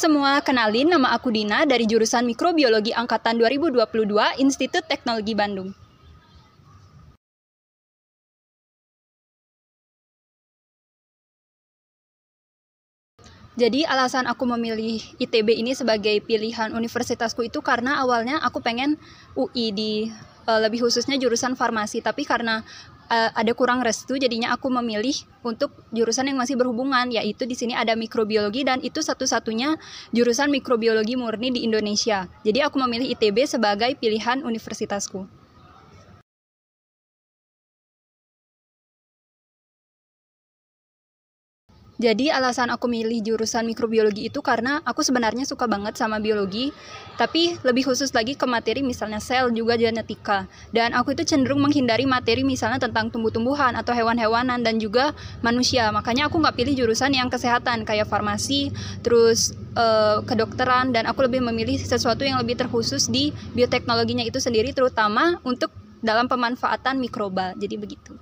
semua, kenalin nama aku Dina dari jurusan Mikrobiologi Angkatan 2022 Institut Teknologi Bandung. Jadi alasan aku memilih ITB ini sebagai pilihan universitasku itu karena awalnya aku pengen UI di eh, lebih khususnya jurusan farmasi tapi karena uh, ada kurang restu jadinya aku memilih untuk jurusan yang masih berhubungan yaitu di sini ada mikrobiologi dan itu satu-satunya jurusan mikrobiologi murni di Indonesia. Jadi aku memilih ITB sebagai pilihan universitasku. Jadi alasan aku milih jurusan mikrobiologi itu karena aku sebenarnya suka banget sama biologi, tapi lebih khusus lagi ke materi misalnya sel juga genetika. Dan aku itu cenderung menghindari materi misalnya tentang tumbuh-tumbuhan atau hewan-hewanan dan juga manusia. Makanya aku nggak pilih jurusan yang kesehatan kayak farmasi, terus uh, kedokteran dan aku lebih memilih sesuatu yang lebih terkhusus di bioteknologinya itu sendiri terutama untuk dalam pemanfaatan mikroba. Jadi begitu.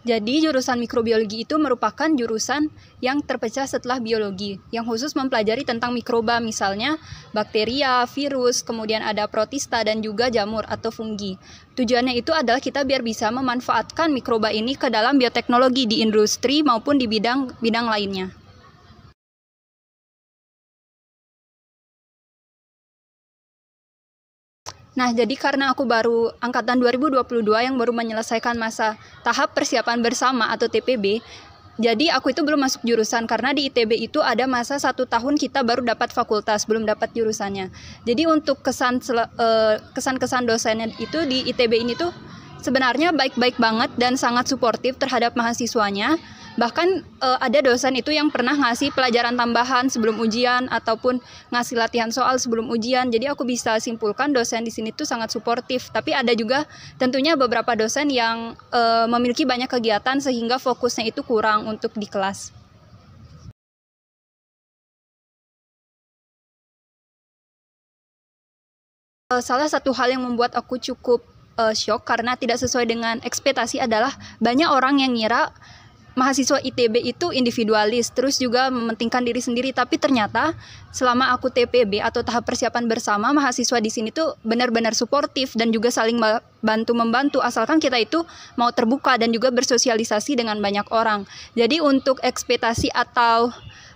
Jadi jurusan mikrobiologi itu merupakan jurusan yang terpecah setelah biologi, yang khusus mempelajari tentang mikroba misalnya bakteria, virus, kemudian ada protista dan juga jamur atau fungi. Tujuannya itu adalah kita biar bisa memanfaatkan mikroba ini ke dalam bioteknologi di industri maupun di bidang-bidang lainnya. Nah, jadi karena aku baru angkatan 2022 yang baru menyelesaikan masa tahap persiapan bersama atau TPB, jadi aku itu belum masuk jurusan karena di ITB itu ada masa satu tahun kita baru dapat fakultas belum dapat jurusannya jadi untuk kesan eh, kesan kesan dosennya itu di ITB ini tuh sebenarnya baik-baik banget dan sangat suportif terhadap mahasiswanya bahkan uh, ada dosen itu yang pernah ngasih pelajaran tambahan sebelum ujian ataupun ngasih latihan soal sebelum ujian jadi aku bisa simpulkan dosen di sini tuh sangat suportif tapi ada juga tentunya beberapa dosen yang uh, memiliki banyak kegiatan sehingga fokusnya itu kurang untuk di kelas eh, salah satu hal yang membuat aku cukup uh, shock karena tidak sesuai dengan ekspektasi adalah banyak orang yang ngira mahasiswa ITB itu individualis, terus juga mementingkan diri sendiri. Tapi ternyata selama aku TPB atau tahap persiapan bersama, mahasiswa di sini tuh benar-benar suportif dan juga saling bantu membantu asalkan kita itu mau terbuka dan juga bersosialisasi dengan banyak orang. Jadi untuk ekspektasi atau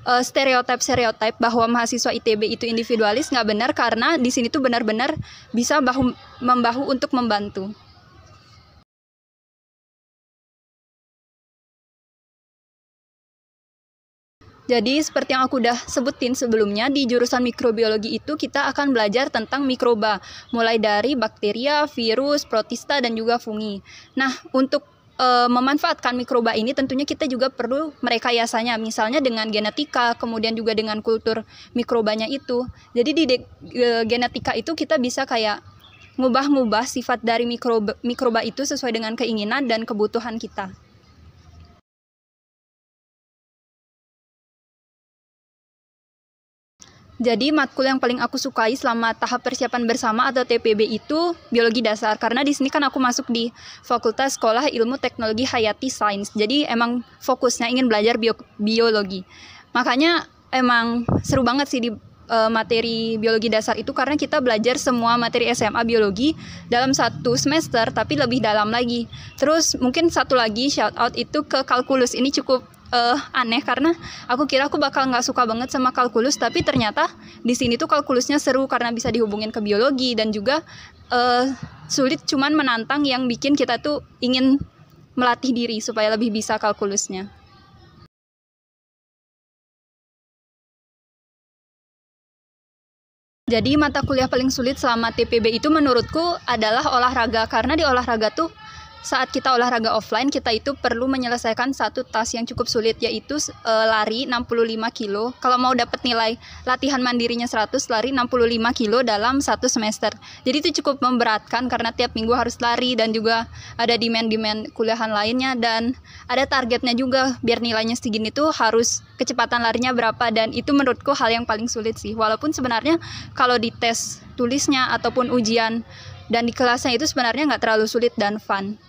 uh, eh, stereotip stereotip bahwa mahasiswa ITB itu individualis nggak benar karena di sini tuh benar-benar bisa bahu membahu untuk membantu. Jadi seperti yang aku udah sebutin sebelumnya di jurusan mikrobiologi itu kita akan belajar tentang mikroba, mulai dari bakteria, virus, protista dan juga fungi. Nah, untuk e, memanfaatkan mikroba ini tentunya kita juga perlu merekayasanya, misalnya dengan genetika, kemudian juga dengan kultur mikrobanya itu. Jadi di de, e, genetika itu kita bisa kayak ngubah-ngubah sifat dari mikroba, mikroba itu sesuai dengan keinginan dan kebutuhan kita. Jadi matkul yang paling aku sukai selama tahap persiapan bersama atau TPB itu biologi dasar karena di sini kan aku masuk di Fakultas Sekolah Ilmu Teknologi Hayati Sains. Jadi emang fokusnya ingin belajar bio biologi. Makanya emang seru banget sih di uh, materi biologi dasar itu karena kita belajar semua materi SMA biologi dalam satu semester tapi lebih dalam lagi. Terus mungkin satu lagi shout out itu ke kalkulus. Ini cukup uh, aneh karena aku kira aku bakal nggak suka banget sama kalkulus tapi ternyata di sini tuh kalkulusnya seru karena bisa dihubungin ke biologi dan juga uh, sulit cuman menantang yang bikin kita tuh ingin melatih diri supaya lebih bisa kalkulusnya. Jadi mata kuliah paling sulit selama TPB itu menurutku adalah olahraga karena di olahraga tuh saat kita olahraga offline kita itu perlu menyelesaikan satu tas yang cukup sulit yaitu e, lari 65 kilo. Kalau mau dapat nilai latihan mandirinya 100 lari 65 kilo dalam satu semester. Jadi itu cukup memberatkan karena tiap minggu harus lari dan juga ada demand-demand kuliahan lainnya dan ada targetnya juga biar nilainya segini itu harus kecepatan larinya berapa dan itu menurutku hal yang paling sulit sih. Walaupun sebenarnya kalau di tes tulisnya ataupun ujian dan di kelasnya itu sebenarnya nggak terlalu sulit dan fun.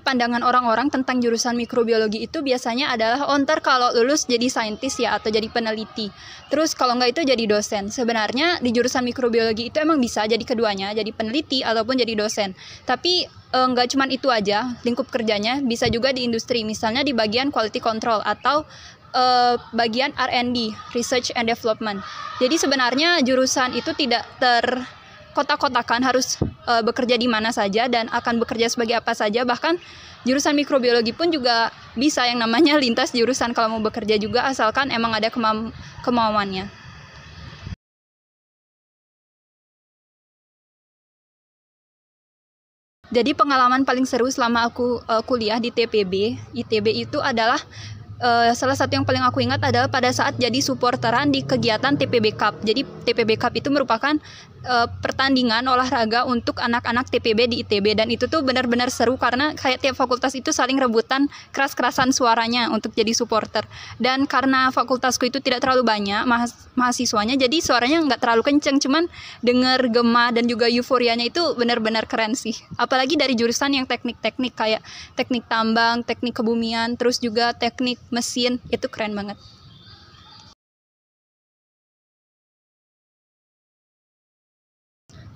pandangan orang-orang tentang jurusan mikrobiologi itu biasanya adalah oh ntar kalau lulus jadi saintis ya atau jadi peneliti. Terus kalau nggak itu jadi dosen. Sebenarnya di jurusan mikrobiologi itu emang bisa jadi keduanya, jadi peneliti ataupun jadi dosen. Tapi eh, nggak cuma itu aja lingkup kerjanya, bisa juga di industri, misalnya di bagian quality control atau eh, bagian R&D, research and development. Jadi sebenarnya jurusan itu tidak ter kotak-kotakan harus e, bekerja di mana saja dan akan bekerja sebagai apa saja bahkan jurusan mikrobiologi pun juga bisa yang namanya lintas jurusan kalau mau bekerja juga asalkan emang ada kemauannya. Jadi pengalaman paling seru selama aku uh, kuliah di TPB, ITB itu adalah uh, salah satu yang paling aku ingat adalah pada saat jadi supporteran di kegiatan TPB Cup. Jadi TPB Cup itu merupakan uh, pertandingan olahraga untuk anak-anak TPB di ITB dan itu tuh benar-benar seru karena kayak tiap fakultas itu saling rebutan keras-kerasan suaranya untuk jadi supporter dan karena fakultasku itu tidak terlalu banyak mahasiswanya jadi suaranya nggak terlalu kenceng cuman dengar gema dan juga euforianya itu benar-benar keren sih apalagi dari jurusan yang teknik-teknik kayak teknik tambang teknik kebumian terus juga teknik mesin itu keren banget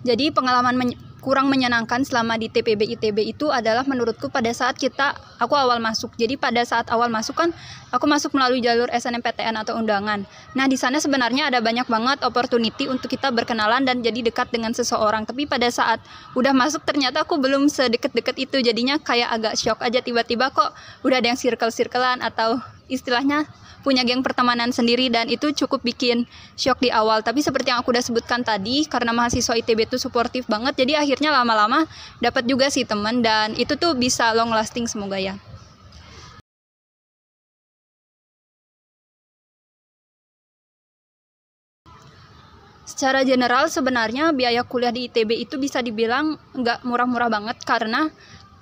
Jadi pengalaman men kurang menyenangkan selama di TPB ITB itu adalah menurutku pada saat kita aku awal masuk. Jadi pada saat awal masuk kan aku masuk melalui jalur SNMPTN atau undangan. Nah, di sana sebenarnya ada banyak banget opportunity untuk kita berkenalan dan jadi dekat dengan seseorang. Tapi pada saat udah masuk ternyata aku belum sedekat-dekat itu. Jadinya kayak agak shock aja tiba-tiba kok udah ada yang circle-circlean atau istilahnya punya geng pertemanan sendiri dan itu cukup bikin shock di awal. Tapi seperti yang aku udah sebutkan tadi, karena mahasiswa ITB itu suportif banget, jadi akhirnya lama-lama dapat juga sih temen dan itu tuh bisa long lasting semoga ya. Secara general sebenarnya biaya kuliah di ITB itu bisa dibilang nggak murah-murah banget karena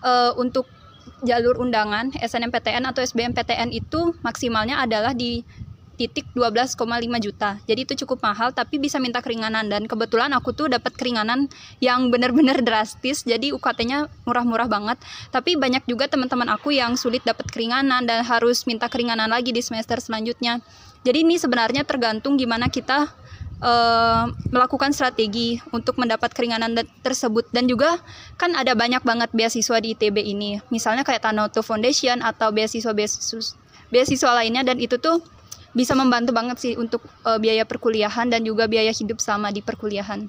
e, untuk jalur undangan SNMPTN atau SBMPTN itu maksimalnya adalah di titik 12,5 juta. Jadi itu cukup mahal tapi bisa minta keringanan dan kebetulan aku tuh dapat keringanan yang benar-benar drastis. Jadi UKT-nya murah-murah banget. Tapi banyak juga teman-teman aku yang sulit dapat keringanan dan harus minta keringanan lagi di semester selanjutnya. Jadi ini sebenarnya tergantung gimana kita uh, melakukan strategi untuk mendapat keringanan tersebut dan juga kan ada banyak banget beasiswa di ITB ini misalnya kayak Tanoto Foundation atau beasiswa beasiswa lainnya dan itu tuh bisa membantu banget sih untuk uh, biaya perkuliahan dan juga biaya hidup sama di perkuliahan.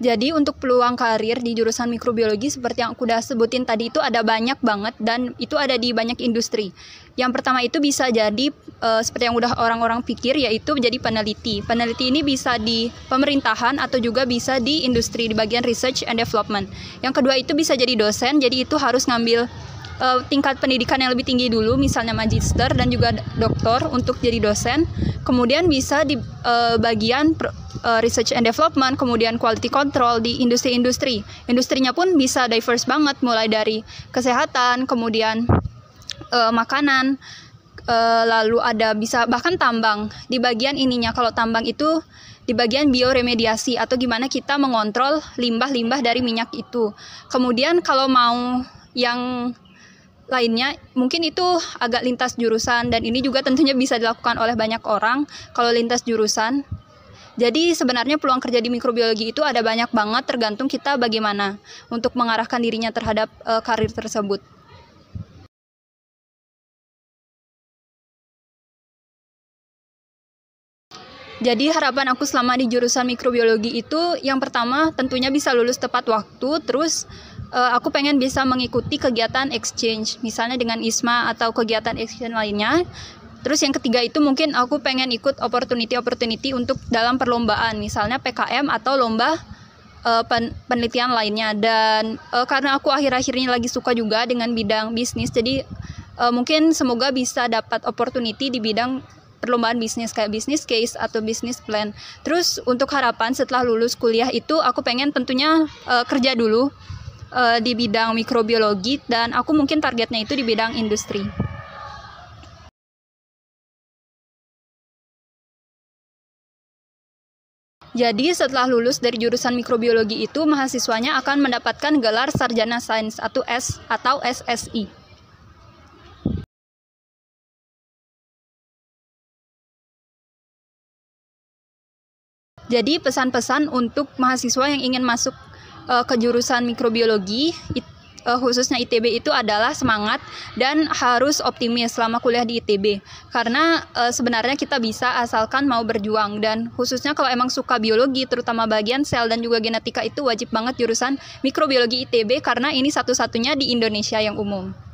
Jadi untuk peluang karir di jurusan mikrobiologi seperti yang aku udah sebutin tadi itu ada banyak banget dan itu ada di banyak industri. Yang pertama itu bisa jadi uh, seperti yang udah orang-orang pikir yaitu menjadi peneliti. Peneliti ini bisa di pemerintahan atau juga bisa di industri di bagian research and development. Yang kedua itu bisa jadi dosen. Jadi itu harus ngambil uh, tingkat pendidikan yang lebih tinggi dulu misalnya magister dan juga doktor untuk jadi dosen. Kemudian bisa di uh, bagian Eh, research and development, kemudian quality control di industri-industri. Industrinya pun bisa diverse banget, mulai dari kesehatan, kemudian uh, makanan, uh, lalu ada bisa bahkan tambang. Di bagian ininya, kalau tambang itu di bagian bioremediasi atau gimana kita mengontrol limbah-limbah dari minyak itu. Kemudian kalau mau yang lainnya mungkin itu agak lintas jurusan dan ini juga tentunya bisa dilakukan oleh banyak orang kalau lintas jurusan jadi sebenarnya peluang kerja di mikrobiologi itu ada banyak banget tergantung kita bagaimana untuk mengarahkan dirinya terhadap uh, karir tersebut. Jadi harapan aku selama di jurusan mikrobiologi itu yang pertama tentunya bisa lulus tepat waktu, terus uh, aku pengen bisa mengikuti kegiatan exchange, misalnya dengan ISMA atau kegiatan exchange lainnya. Terus yang ketiga itu mungkin aku pengen ikut opportunity-opportunity untuk dalam perlombaan, misalnya PKM atau lomba uh, pen penelitian lainnya. Dan uh, karena aku akhir-akhirnya lagi suka juga dengan bidang bisnis, jadi uh, mungkin semoga bisa dapat opportunity di bidang perlombaan bisnis kayak business case atau business plan. Terus untuk harapan setelah lulus kuliah itu aku pengen tentunya uh, kerja dulu uh, di bidang mikrobiologi dan aku mungkin targetnya itu di bidang industri. Jadi setelah lulus dari jurusan mikrobiologi itu, mahasiswanya akan mendapatkan gelar Sarjana Sains atau S atau SSI. Jadi pesan-pesan untuk mahasiswa yang ingin masuk eh, ke jurusan mikrobiologi itu uh, khususnya ITB itu adalah semangat dan harus optimis selama kuliah di ITB karena uh, sebenarnya kita bisa asalkan mau berjuang dan khususnya kalau emang suka biologi terutama bagian sel dan juga genetika itu wajib banget jurusan mikrobiologi ITB karena ini satu-satunya di Indonesia yang umum.